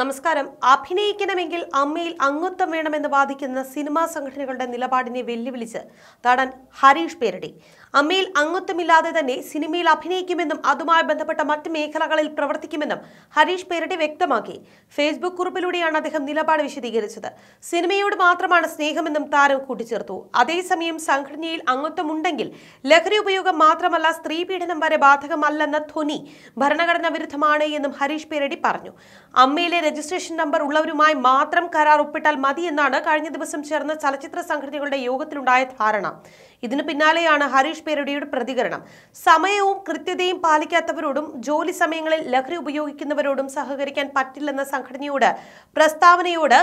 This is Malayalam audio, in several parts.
നമസ്കാരം അഭിനയിക്കണമെങ്കിൽ അമ്മയിൽ അംഗത്വം വേണമെന്ന് വാദിക്കുന്ന സിനിമാ സംഘടനകളുടെ നിലപാടിനെ വെല്ലുവിളിച്ച് നടൻ ഹരീഷ് പേരടി അമ്മയിൽ അംഗത്വമില്ലാതെ തന്നെ സിനിമയിൽ അഭിനയിക്കുമെന്നും അതുമായി ബന്ധപ്പെട്ട മറ്റ് മേഖലകളിൽ പ്രവർത്തിക്കുമെന്നും ഹരീഷ് പേരടി വ്യക്തമാക്കി ഫേസ്ബുക്ക് കുറിപ്പിലൂടെയാണ് അദ്ദേഹം നിലപാട് വിശദീകരിച്ചത് സിനിമയോട് മാത്രമാണ് സ്നേഹമെന്നും താരം കൂട്ടിച്ചേർത്തു അതേസമയം സംഘടനയിൽ അംഗത്വമുണ്ടെങ്കിൽ ലഹരി ഉപയോഗം മാത്രമല്ല സ്ത്രീ പീഡനം വരെ ബാധകമല്ലെന്ന ധ്വനി ഭരണഘടനാ വിരുദ്ധമാണ് എന്നും ഹരീഷ് പേരടി പറഞ്ഞു അമ്മയിലെ രജിസ്ട്രേഷൻ നമ്പർ ഉള്ളവരുമായി മാത്രം കരാർ ഒപ്പിട്ടാൽ മതി എന്നാണ് കഴിഞ്ഞ ദിവസം ചേർന്ന ചലച്ചിത്ര സംഘടനകളുടെ യോഗത്തിലുണ്ടായ ധാരണ ഇതിനു പിന്നാലെയാണ് ഹരീഷ് പേരടിയുടെ പ്രതികരണം സമയവും കൃത്യതയും പാലിക്കാത്തവരോടും ജോലി സമയങ്ങളിൽ ലഹരി ഉപയോഗിക്കുന്നവരോടും സഹകരിക്കാൻ പറ്റില്ലെന്ന സംഘടനയോട് പ്രസ്താവനയോട്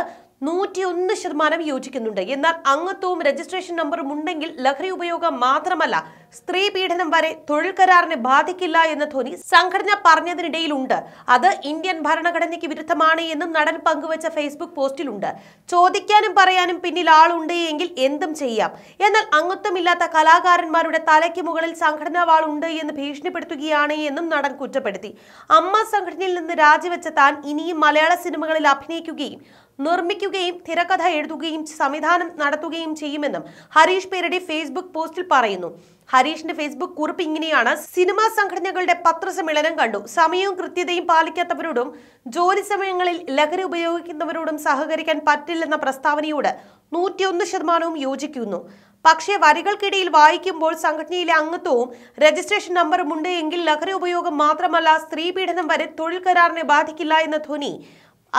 നൂറ്റിയൊന്ന് ശതമാനം യോജിക്കുന്നുണ്ട് എന്നാൽ അംഗത്വവും രജിസ്ട്രേഷൻ നമ്പറും ഉണ്ടെങ്കിൽ ലഹരി ഉപയോഗം മാത്രമല്ല സ്ത്രീ പീഡനം വരെ തൊഴിൽ കരാറിനെ ബാധിക്കില്ല എന്ന ധ്വനി സംഘടന പറഞ്ഞതിനിടയിലുണ്ട് അത് ഇന്ത്യൻ ഭരണഘടനയ്ക്ക് വിരുദ്ധമാണ് എന്നും നടൻ പങ്കുവച്ച ഫേസ്ബുക്ക് പോസ്റ്റിലുണ്ട് ചോദിക്കാനും പറയാനും പിന്നിൽ ആളുണ്ട് എങ്കിൽ എന്തും ചെയ്യാം എന്നാൽ അംഗത്വമില്ലാത്ത കലാകാരന്മാരുടെ തലയ്ക്ക് മുകളിൽ സംഘടനാ വാളുണ്ട് എന്ന് ഭീഷണിപ്പെടുത്തുകയാണ് എന്നും നടൻ കുറ്റപ്പെടുത്തി അമ്മ സംഘടനയിൽ നിന്ന് രാജിവെച്ച താൻ ഇനിയും മലയാള സിനിമകളിൽ അഭിനയിക്കുകയും നിർമ്മിക്കുകയും തിരക്കഥ എഴുതുകയും സംവിധാനം നടത്തുകയും ചെയ്യുമെന്നും ഹരീഷ് പേരടി ഫേസ്ബുക്ക് പോസ്റ്റിൽ പറയുന്നു ഹരി ഹരീഷിന്റെ ഫേസ്ബുക്ക് കുറിപ്പ് ഇങ്ങനെയാണ് സിനിമാ സംഘടനകളുടെ പത്രസമ്മേളനം കണ്ടു സമയവും കൃത്യതയും പാലിക്കാത്തവരോടും ജോലി സമയങ്ങളിൽ ലഹരി ഉപയോഗിക്കുന്നവരോടും സഹകരിക്കാൻ പറ്റില്ലെന്ന പ്രസ്താവനയോട് നൂറ്റിയൊന്ന് ശതമാനവും യോജിക്കുന്നു പക്ഷേ വരികൾക്കിടയിൽ വായിക്കുമ്പോൾ സംഘടനയിലെ അംഗത്വവും രജിസ്ട്രേഷൻ നമ്പറും ഉണ്ട് എങ്കിൽ ലഹരി ഉപയോഗം മാത്രമല്ല സ്ത്രീ പീഡനം വരെ തൊഴിൽ കരാറിനെ ബാധിക്കില്ല എന്ന ധ്വനി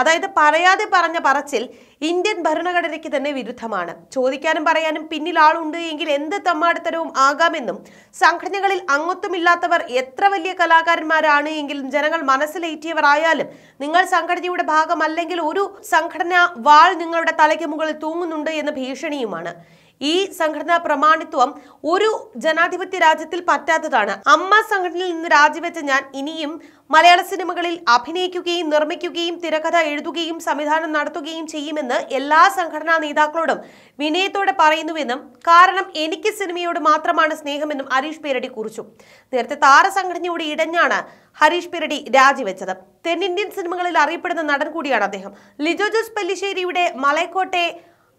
അതായത് പറയാതെ പറഞ്ഞ പറച്ചിൽ ഇന്ത്യൻ ഭരണഘടനയ്ക്ക് തന്നെ വിരുദ്ധമാണ് ചോദിക്കാനും പറയാനും പിന്നിൽ ആളുണ്ട് എങ്കിൽ എന്ത് തമ്മാടിത്തരവും ആകാമെന്നും സംഘടനകളിൽ അംഗത്വമില്ലാത്തവർ എത്ര വലിയ കലാകാരന്മാരാണ് എങ്കിലും ജനങ്ങൾ ആയാലും നിങ്ങൾ സംഘടനയുടെ ഭാഗമല്ലെങ്കിൽ ഒരു സംഘടന വാൾ നിങ്ങളുടെ തലയ്ക്ക് മുകളിൽ തൂങ്ങുന്നുണ്ട് എന്ന ഭീഷണിയുമാണ് ഈ സംഘടനാ പ്രമാണിത്വം ഒരു ജനാധിപത്യ രാജ്യത്തിൽ പറ്റാത്തതാണ് അമ്മ സംഘടനയിൽ നിന്ന് രാജിവെച്ച ഞാൻ ഇനിയും മലയാള സിനിമകളിൽ അഭിനയിക്കുകയും നിർമ്മിക്കുകയും തിരക്കഥ എഴുതുകയും സംവിധാനം നടത്തുകയും ചെയ്യുമെന്ന് എല്ലാ സംഘടനാ നേതാക്കളോടും വിനയത്തോടെ പറയുന്നുവെന്നും കാരണം എനിക്ക് സിനിമയോട് മാത്രമാണ് സ്നേഹമെന്നും ഹരീഷ് പേരടി കുറിച്ചു നേരത്തെ താര സംഘടനയോട് ഇടഞ്ഞാണ് ഹരീഷ് പിരടി രാജിവെച്ചത് തെന്നിന്ത്യൻ സിനിമകളിൽ അറിയപ്പെടുന്ന നടൻ കൂടിയാണ് അദ്ദേഹം ലിജോ ജോസ് പെല്ലിശ്ശേരിയുടെ മലയക്കോട്ടെ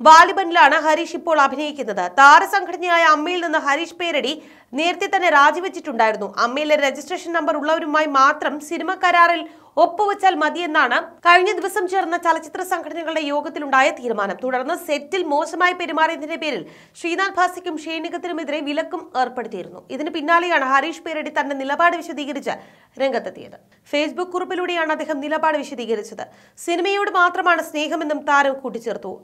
വാലിബനിലാണ് ഹരീഷ് ഇപ്പോൾ അഭിനയിക്കുന്നത് താരസംഘടനയായ അമ്മയിൽ നിന്ന് ഹരീഷ് പേരടി നേരത്തെ തന്നെ രാജിവെച്ചിട്ടുണ്ടായിരുന്നു അമ്മയിലെ രജിസ്ട്രേഷൻ നമ്പർ ഉള്ളവരുമായി മാത്രം സിനിമ കരാറിൽ ഒപ്പുവെച്ചാൽ മതിയെന്നാണ് കഴിഞ്ഞ ദിവസം ചേർന്ന ചലച്ചിത്ര സംഘടനകളുടെ യോഗത്തിലുണ്ടായ തീരുമാനം തുടർന്ന് സെറ്റിൽ മോശമായി പെരുമാറിയതിന്റെ പേരിൽ ശ്രീനാഥ് ഭാസിക്കും ഷൈനികത്തിനുമെതിരെ വിലക്കും ഏർപ്പെടുത്തിയിരുന്നു ഇതിന് പിന്നാലെയാണ് ഹരീഷ് പേരടി തന്റെ നിലപാട് വിശദീകരിച്ച് രംഗത്തെത്തിയത് ഫേസ്ബുക്ക് കുറിപ്പിലൂടെയാണ് അദ്ദേഹം നിലപാട് വിശദീകരിച്ചത് സിനിമയോട് മാത്രമാണ് സ്നേഹമെന്നും താരം കൂട്ടിച്ചേർത്തു